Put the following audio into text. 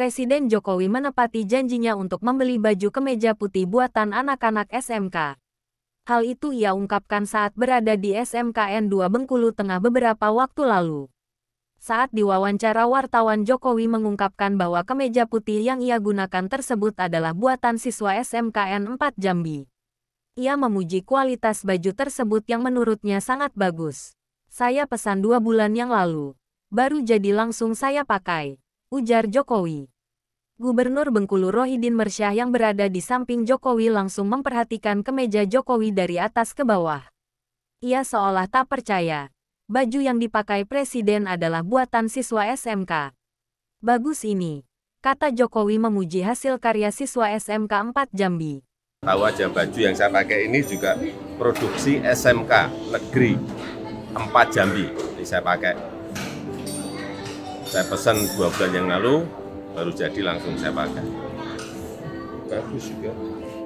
Presiden Jokowi menepati janjinya untuk membeli baju kemeja putih buatan anak-anak SMK. Hal itu ia ungkapkan saat berada di SMKN 2 Bengkulu Tengah beberapa waktu lalu. Saat diwawancara wartawan Jokowi mengungkapkan bahwa kemeja putih yang ia gunakan tersebut adalah buatan siswa SMKN 4 Jambi. Ia memuji kualitas baju tersebut yang menurutnya sangat bagus. Saya pesan dua bulan yang lalu. Baru jadi langsung saya pakai ujar Jokowi. Gubernur Bengkulu Rohidin Mersyah yang berada di samping Jokowi langsung memperhatikan kemeja Jokowi dari atas ke bawah. Ia seolah tak percaya. Baju yang dipakai presiden adalah buatan siswa SMK. Bagus ini, kata Jokowi memuji hasil karya siswa SMK 4 Jambi. Tahu aja baju yang saya pakai ini juga produksi SMK negeri 4 Jambi. Ini saya pakai saya pesan dua bulan yang lalu, baru jadi langsung saya pakai. Bagus juga.